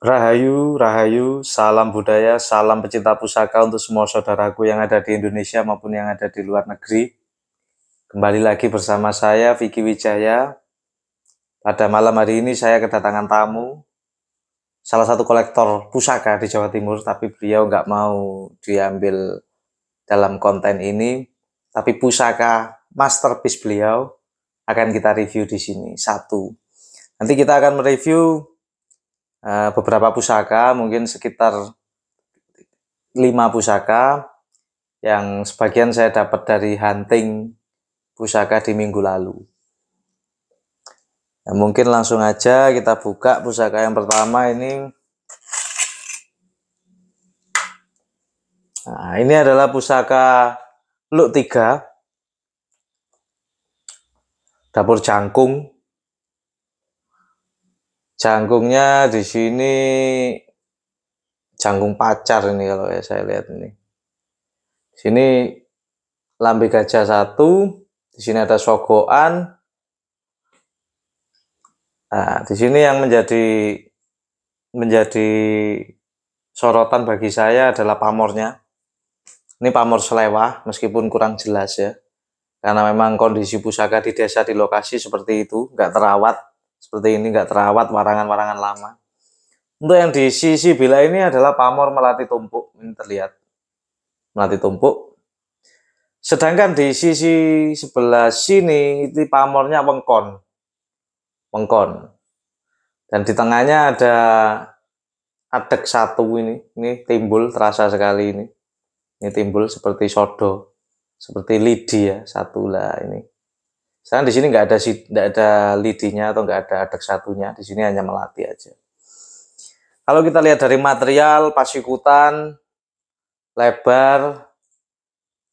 Rahayu, Rahayu, salam budaya, salam pecinta pusaka untuk semua saudaraku yang ada di Indonesia maupun yang ada di luar negeri. Kembali lagi bersama saya, Vicky Wijaya. Pada malam hari ini saya kedatangan tamu, salah satu kolektor pusaka di Jawa Timur, tapi beliau nggak mau diambil dalam konten ini, tapi pusaka masterpiece beliau akan kita review di sini, satu. Nanti kita akan mereview Eh, beberapa pusaka, mungkin sekitar lima pusaka yang sebagian saya dapat dari hunting pusaka di minggu lalu. Nah, mungkin langsung aja kita buka pusaka yang pertama ini. Nah, ini adalah pusaka Luk 3. Dapur jangkung Jangkungnya di sini jangkung pacar ini kalau ya saya lihat ini. Di sini lambe gajah satu, di sini ada sogoan. Nah, di sini yang menjadi menjadi sorotan bagi saya adalah pamornya. Ini pamor selewah meskipun kurang jelas ya. Karena memang kondisi pusaka di desa di lokasi seperti itu, nggak terawat seperti ini nggak terawat warangan-warangan lama. Untuk yang di sisi bila ini adalah pamor melati tumpuk, ini terlihat melati tumpuk. Sedangkan di sisi sebelah sini itu pamornya wengkon, wengkon. Dan di tengahnya ada adek satu ini, ini timbul terasa sekali ini. Ini timbul seperti sodo, seperti lidi ya, lah ini. Sekarang di sini nggak ada nggak ada lidinya atau nggak ada adek satunya, di sini hanya melatih aja. Kalau kita lihat dari material pasikutan lebar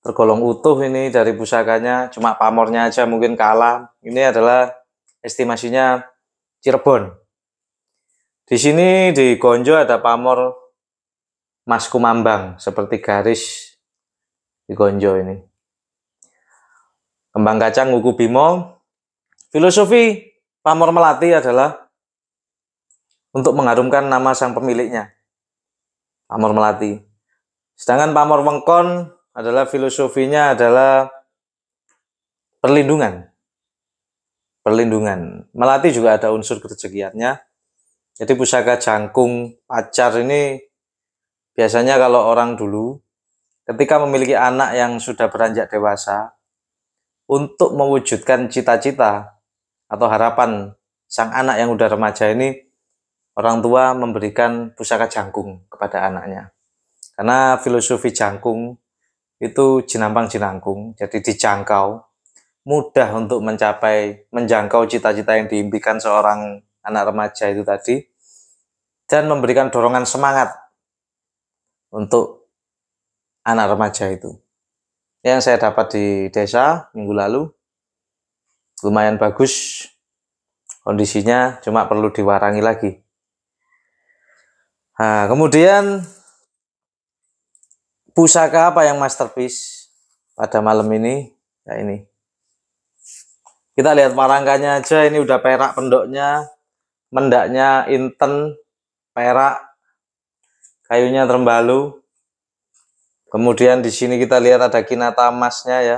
tergolong utuh ini dari pusakanya, cuma pamornya aja mungkin kalah. Ini adalah estimasinya Cirebon. Di sini di Gonjo ada pamor Mas Kumambang seperti garis di Gonjo ini. Kembang Kacang Wuku Bimo. Filosofi pamor melati adalah untuk mengharumkan nama sang pemiliknya. Pamor melati. Sedangkan pamor wengkon adalah filosofinya adalah perlindungan. Perlindungan. Melati juga ada unsur kerejekiannya. Jadi pusaka jangkung pacar ini biasanya kalau orang dulu ketika memiliki anak yang sudah beranjak dewasa, untuk mewujudkan cita-cita atau harapan sang anak yang udah remaja ini, orang tua memberikan pusaka jangkung kepada anaknya. Karena filosofi jangkung itu jinampang jinangkung, jadi dijangkau, mudah untuk mencapai, menjangkau cita-cita yang diimpikan seorang anak remaja itu tadi, dan memberikan dorongan semangat untuk anak remaja itu yang saya dapat di desa minggu lalu lumayan bagus kondisinya cuma perlu diwarangi lagi nah, kemudian pusaka apa yang masterpiece pada malam ini ya ini kita lihat parangkanya aja ini udah perak pendoknya mendaknya inten perak kayunya terbalu Kemudian di sini kita lihat ada kinata emasnya ya.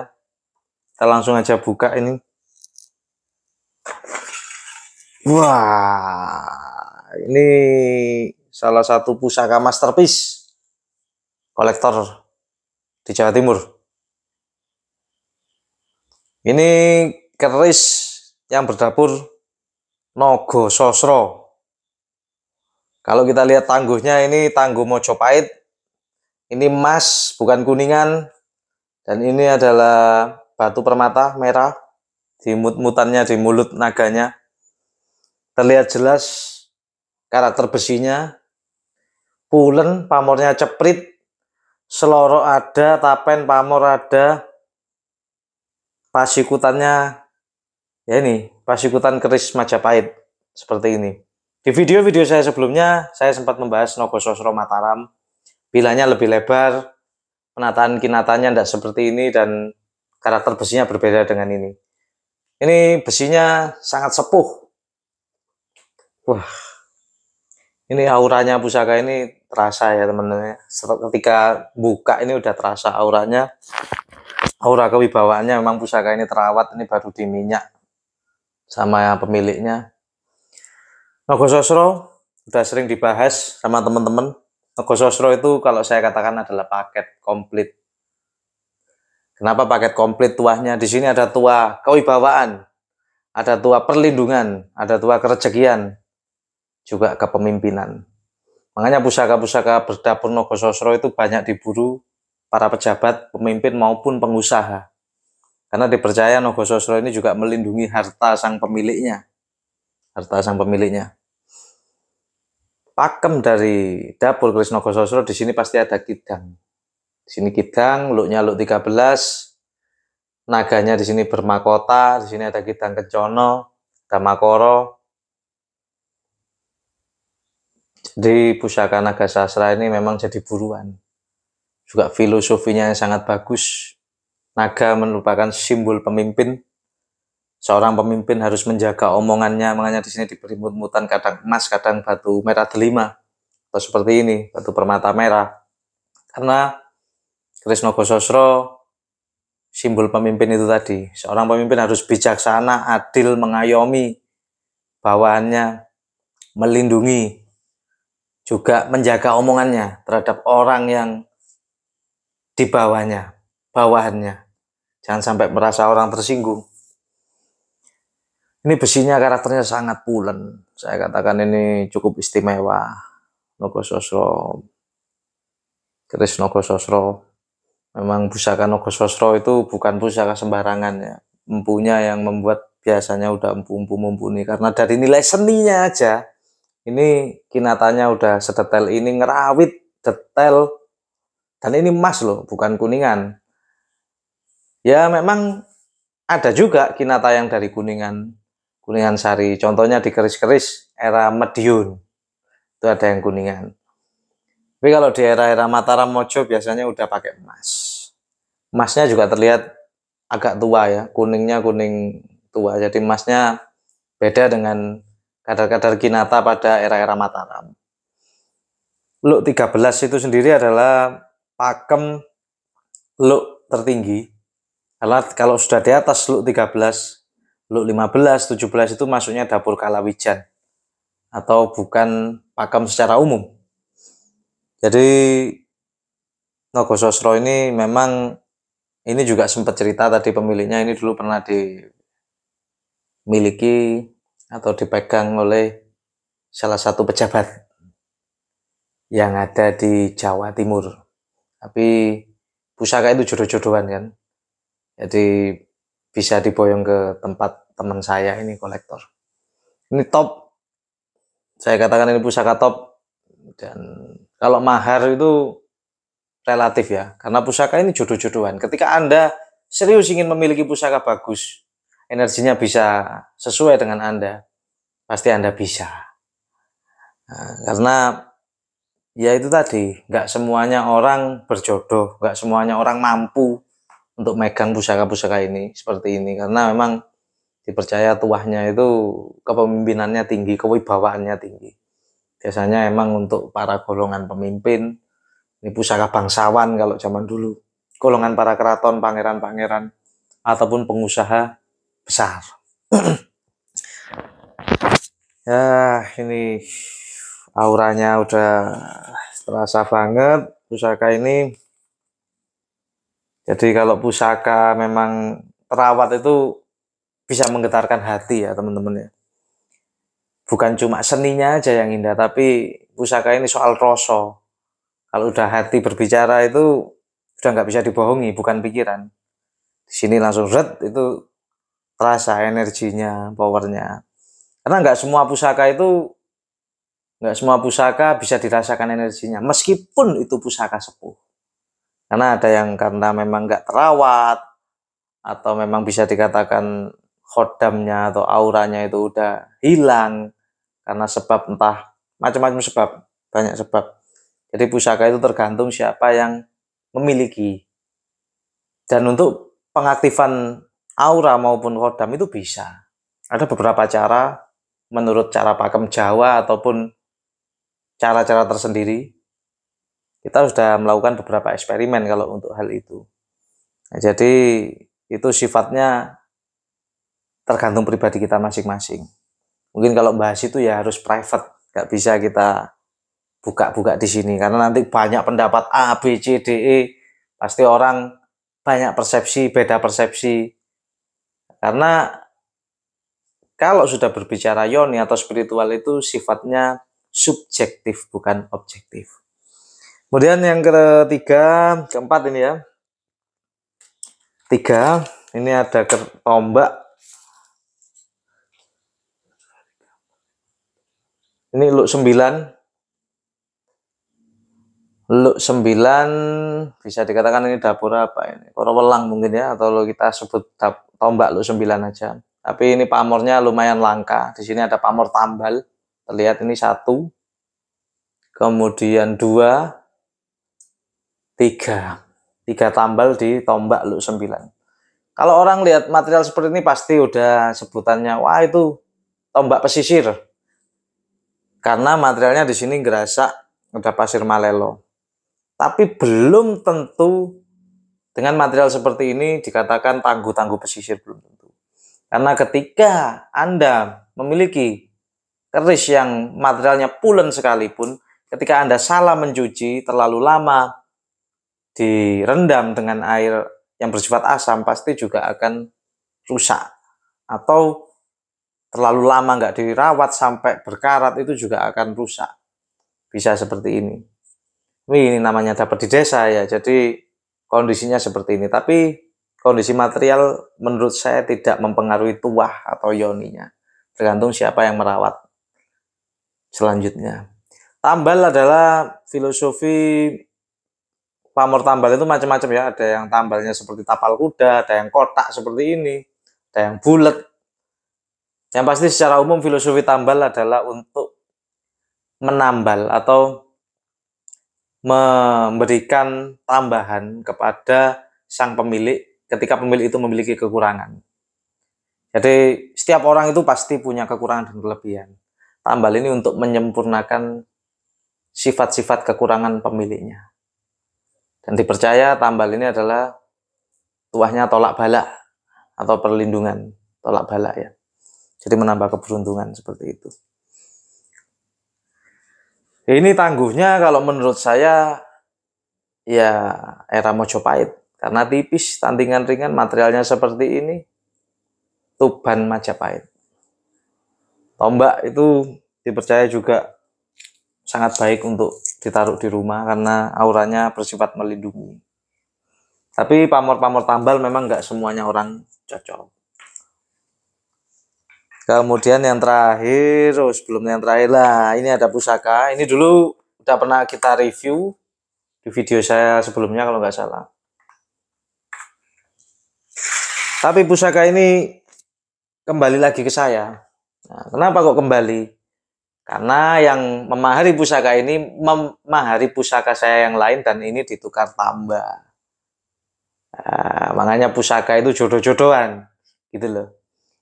Kita langsung aja buka ini. Wah, ini salah satu pusaka masterpiece kolektor di Jawa Timur. Ini keris yang berdapur Nogo Sosro. Kalau kita lihat tangguhnya ini tangguh Mojopahit ini emas, bukan kuningan. Dan ini adalah batu permata merah di mut-mutannya, di mulut naganya. Terlihat jelas karakter besinya. Pulen, pamornya ceprit. Seloro ada, tapen pamor ada. Pasikutannya, ya ini, pasikutan keris Majapahit. Seperti ini. Di video-video saya sebelumnya, saya sempat membahas Nogososro Sosro Mataram Pilanya lebih lebar, penataan kinatanya tidak seperti ini dan karakter besinya berbeda dengan ini. Ini besinya sangat sepuh. Wah, ini auranya pusaka ini terasa ya teman-teman. Ketika buka ini udah terasa auranya. Aura kewibawaannya memang pusaka ini terawat, ini baru diminyak sama pemiliknya. Nogososro sudah sering dibahas sama teman-teman. Nego Sosro itu kalau saya katakan adalah paket komplit. Kenapa paket komplit tuahnya? Di sini ada tua kewibawaan, ada tua perlindungan, ada tua kerejekian, juga kepemimpinan. Makanya pusaka-pusaka berdapur Nogo Sosro itu banyak diburu para pejabat, pemimpin maupun pengusaha. Karena dipercaya Nogo Sosro ini juga melindungi harta sang pemiliknya. Harta sang pemiliknya pakem dari dapur Krisno Gososro di sini pasti ada kidang. Di sini kidang, luknya luk 13, naganya di sini bermakota, di sini ada kidang kecono, Tamakoro. Jadi pusaka naga sastra ini memang jadi buruan. Juga filosofinya yang sangat bagus. Naga merupakan simbol pemimpin, seorang pemimpin harus menjaga omongannya makanya di sini diberi mutan kadang emas kadang batu merah delima atau seperti ini batu permata merah karena Krisno Gososro simbol pemimpin itu tadi seorang pemimpin harus bijaksana adil mengayomi bawaannya melindungi juga menjaga omongannya terhadap orang yang di bawahnya bawahannya jangan sampai merasa orang tersinggung ini besinya karakternya sangat pulen. Saya katakan ini cukup istimewa. Nogo Sosro, Krisno Sosro. Memang pusaka Nogo Sosro itu bukan pusaka sembarangan ya. Empunya yang membuat biasanya udah empu-empu mumpuni karena dari nilai seninya aja ini kinatanya udah sedetail ini ngerawit detail dan ini emas loh bukan kuningan ya memang ada juga kinata yang dari kuningan kuningan sari. Contohnya di keris-keris era Medion itu ada yang kuningan. Tapi kalau di era-era Mataram Mojo biasanya udah pakai emas. Emasnya juga terlihat agak tua ya, kuningnya kuning tua. Jadi emasnya beda dengan kadar-kadar kinata pada era-era Mataram. Luk 13 itu sendiri adalah pakem luk tertinggi. Karena kalau sudah di atas luk 13 Luk 15, 17 itu masuknya dapur kalawijan atau bukan pakem secara umum. Jadi Nogo Sosro ini memang ini juga sempat cerita tadi pemiliknya ini dulu pernah dimiliki atau dipegang oleh salah satu pejabat yang ada di Jawa Timur. Tapi pusaka itu jodoh-jodohan kan. Jadi bisa diboyong ke tempat teman saya ini kolektor. Ini top. Saya katakan ini pusaka top dan kalau mahar itu relatif ya. Karena pusaka ini jodoh-jodohan. Ketika Anda serius ingin memiliki pusaka bagus, energinya bisa sesuai dengan Anda, pasti Anda bisa. Nah, karena ya itu tadi, nggak semuanya orang berjodoh, nggak semuanya orang mampu untuk megang pusaka-pusaka ini seperti ini karena memang dipercaya tuahnya itu kepemimpinannya tinggi, kewibawaannya tinggi. Biasanya emang untuk para golongan pemimpin, ini pusaka bangsawan kalau zaman dulu, golongan para keraton, pangeran-pangeran, ataupun pengusaha besar. ya, ini auranya udah terasa banget pusaka ini jadi kalau pusaka memang terawat itu bisa menggetarkan hati ya teman-teman ya. Bukan cuma seninya aja yang indah, tapi pusaka ini soal rasa. Kalau udah hati berbicara itu sudah nggak bisa dibohongi, bukan pikiran. Di sini langsung red itu terasa energinya, powernya. Karena nggak semua pusaka itu nggak semua pusaka bisa dirasakan energinya, meskipun itu pusaka sepuh. Karena ada yang karena memang nggak terawat atau memang bisa dikatakan khodamnya atau auranya itu udah hilang karena sebab entah macam-macam sebab, banyak sebab. Jadi pusaka itu tergantung siapa yang memiliki. Dan untuk pengaktifan aura maupun khodam itu bisa. Ada beberapa cara menurut cara pakem Jawa ataupun cara-cara tersendiri kita sudah melakukan beberapa eksperimen kalau untuk hal itu. Nah, jadi itu sifatnya tergantung pribadi kita masing-masing. Mungkin kalau bahas itu ya harus private, nggak bisa kita buka-buka di sini karena nanti banyak pendapat A, B, C, D, E. Pasti orang banyak persepsi, beda persepsi. Karena kalau sudah berbicara yoni atau spiritual itu sifatnya subjektif bukan objektif. Kemudian yang ketiga, keempat ini ya. Tiga, ini ada tombak. Ini luk sembilan. Luk sembilan, bisa dikatakan ini dapur apa ini? Korowelang mungkin ya, atau kita sebut tombak luk sembilan aja. Tapi ini pamornya lumayan langka. Di sini ada pamor tambal. Terlihat ini satu, kemudian dua, tiga tiga tambal di tombak lu sembilan kalau orang lihat material seperti ini pasti udah sebutannya wah itu tombak pesisir karena materialnya di sini gerasak udah pasir malelo tapi belum tentu dengan material seperti ini dikatakan tangguh-tangguh pesisir belum tentu karena ketika anda memiliki keris yang materialnya pulen sekalipun ketika anda salah mencuci terlalu lama direndam dengan air yang bersifat asam pasti juga akan rusak atau terlalu lama nggak dirawat sampai berkarat itu juga akan rusak bisa seperti ini ini namanya dapat di desa ya jadi kondisinya seperti ini tapi kondisi material menurut saya tidak mempengaruhi tuah atau yoninya tergantung siapa yang merawat selanjutnya tambal adalah filosofi pamor tambal itu macam-macam ya. Ada yang tambalnya seperti tapal kuda, ada yang kotak seperti ini, ada yang bulat. Yang pasti secara umum filosofi tambal adalah untuk menambal atau memberikan tambahan kepada sang pemilik ketika pemilik itu memiliki kekurangan. Jadi setiap orang itu pasti punya kekurangan dan kelebihan. Tambal ini untuk menyempurnakan sifat-sifat kekurangan pemiliknya. Dan dipercaya tambal ini adalah tuahnya tolak bala atau perlindungan, tolak bala ya. Jadi menambah keberuntungan seperti itu. Ini tangguhnya kalau menurut saya ya era Mojopahit karena tipis, tandingan ringan, materialnya seperti ini. Tuban Majapahit. Tombak itu dipercaya juga sangat baik untuk ditaruh di rumah karena auranya bersifat melindungi. Tapi pamor-pamor tambal memang nggak semuanya orang cocok. Kemudian yang terakhir, oh sebelum yang terakhir lah, ini ada pusaka. Ini dulu udah pernah kita review di video saya sebelumnya kalau nggak salah. Tapi pusaka ini kembali lagi ke saya. Nah, kenapa kok kembali? Karena yang memahari pusaka ini memahari pusaka saya yang lain dan ini ditukar tambah. Nah, makanya pusaka itu jodoh-jodohan gitu loh.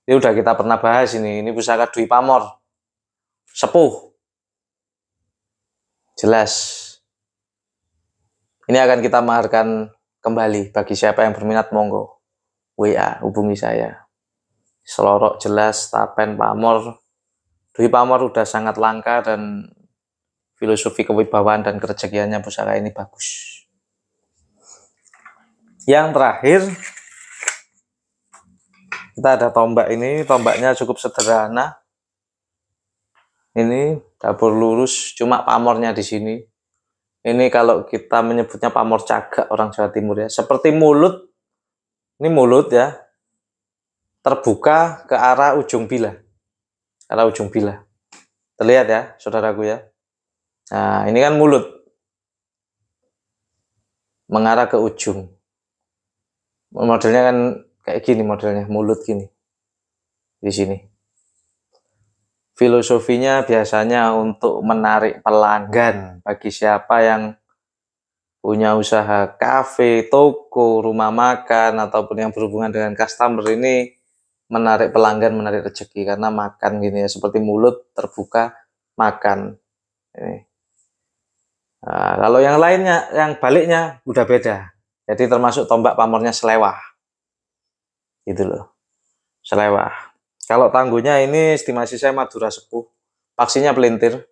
Ini udah kita pernah bahas ini. Ini pusaka Dwi Pamor. Sepuh. Jelas. Ini akan kita maharkan kembali bagi siapa yang berminat monggo. WA hubungi saya. Selorok jelas, tapen pamor, Dwi Pamor udah sangat langka dan filosofi kewibawaan dan kerejekiannya pusaka ini bagus. Yang terakhir, kita ada tombak ini, tombaknya cukup sederhana. Ini dapur lurus, cuma pamornya di sini. Ini kalau kita menyebutnya pamor cagak orang Jawa Timur ya. Seperti mulut, ini mulut ya, terbuka ke arah ujung bilah. Karena ujung bilah. Terlihat ya, saudaraku ya. Nah, ini kan mulut. Mengarah ke ujung. Modelnya kan kayak gini modelnya, mulut gini. Di sini. Filosofinya biasanya untuk menarik pelanggan bagi siapa yang punya usaha kafe, toko, rumah makan, ataupun yang berhubungan dengan customer ini menarik pelanggan, menarik rezeki karena makan gini ya, seperti mulut terbuka makan. Ini. Nah, kalau yang lainnya, yang baliknya udah beda. Jadi termasuk tombak pamornya selewah. Gitu loh. Selewah. Kalau tangguhnya ini estimasi saya Madura sepuh. Paksinya pelintir.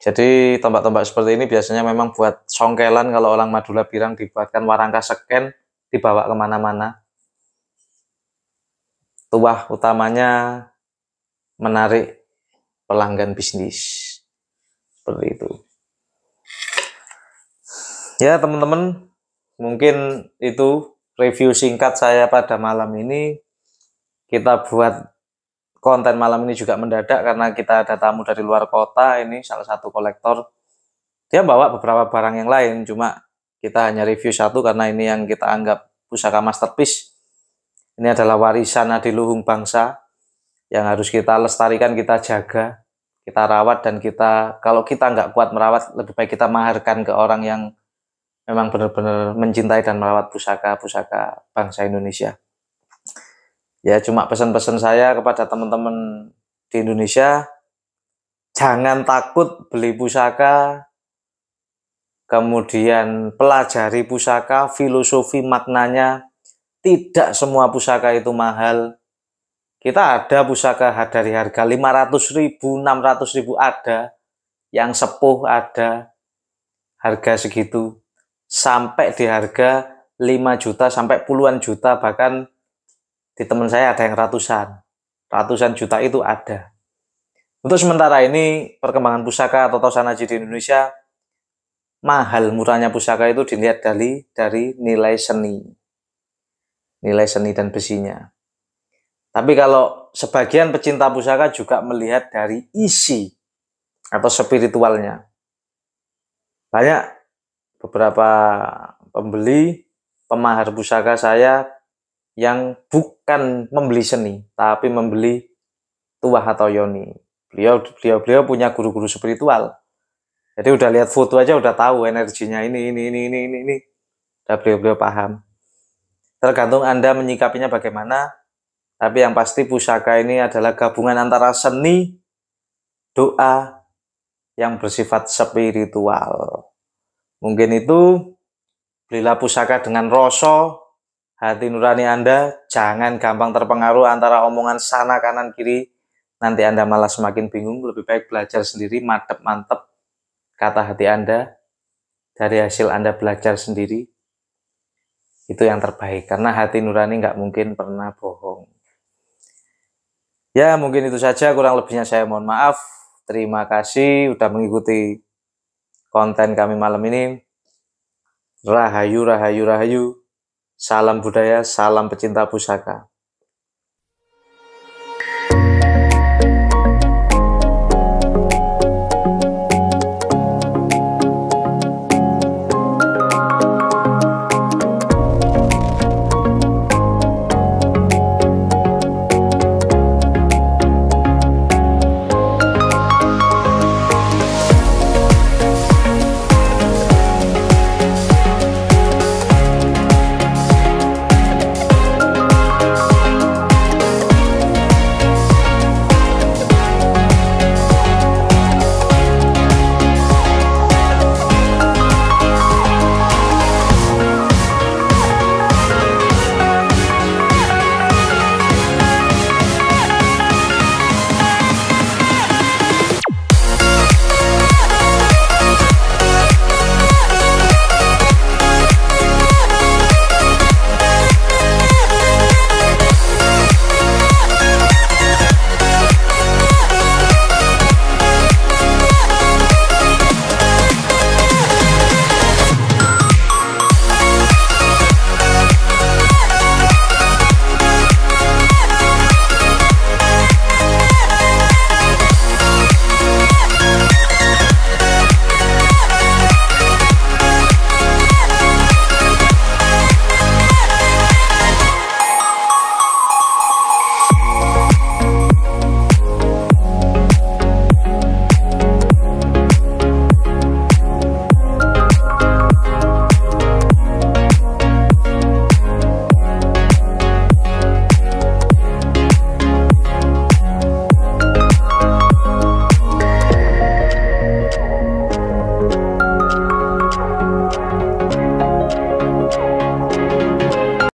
Jadi tombak-tombak seperti ini biasanya memang buat songkelan kalau orang Madura Birang dibuatkan warangka seken dibawa kemana-mana tuah utamanya menarik pelanggan bisnis seperti itu ya teman-teman mungkin itu review singkat saya pada malam ini kita buat konten malam ini juga mendadak karena kita ada tamu dari luar kota ini salah satu kolektor dia bawa beberapa barang yang lain cuma kita hanya review satu karena ini yang kita anggap pusaka masterpiece ini adalah warisan di luhung bangsa yang harus kita lestarikan, kita jaga, kita rawat dan kita kalau kita nggak kuat merawat lebih baik kita maharkan ke orang yang memang benar-benar mencintai dan merawat pusaka-pusaka bangsa Indonesia. Ya cuma pesan-pesan saya kepada teman-teman di Indonesia jangan takut beli pusaka kemudian pelajari pusaka, filosofi maknanya, tidak semua pusaka itu mahal. Kita ada pusaka dari harga 500 ribu, 600 ribu ada. Yang sepuh ada. Harga segitu. Sampai di harga 5 juta sampai puluhan juta bahkan di teman saya ada yang ratusan ratusan juta itu ada untuk sementara ini perkembangan pusaka atau tosan haji di Indonesia mahal murahnya pusaka itu dilihat dari dari nilai seni nilai seni dan besinya. Tapi kalau sebagian pecinta pusaka juga melihat dari isi atau spiritualnya. Banyak beberapa pembeli, pemahar pusaka saya yang bukan membeli seni, tapi membeli tuah atau yoni. Beliau beliau beliau punya guru-guru spiritual. Jadi udah lihat foto aja udah tahu energinya ini ini ini ini ini. Udah beliau beliau paham. Tergantung Anda menyikapinya bagaimana. Tapi yang pasti pusaka ini adalah gabungan antara seni, doa, yang bersifat spiritual. Mungkin itu belilah pusaka dengan rasa hati nurani Anda, jangan gampang terpengaruh antara omongan sana kanan kiri. Nanti Anda malah semakin bingung, lebih baik belajar sendiri, mantep-mantep kata hati Anda. Dari hasil Anda belajar sendiri, itu yang terbaik karena hati nurani nggak mungkin pernah bohong ya mungkin itu saja kurang lebihnya saya mohon maaf terima kasih sudah mengikuti konten kami malam ini rahayu rahayu rahayu salam budaya salam pecinta pusaka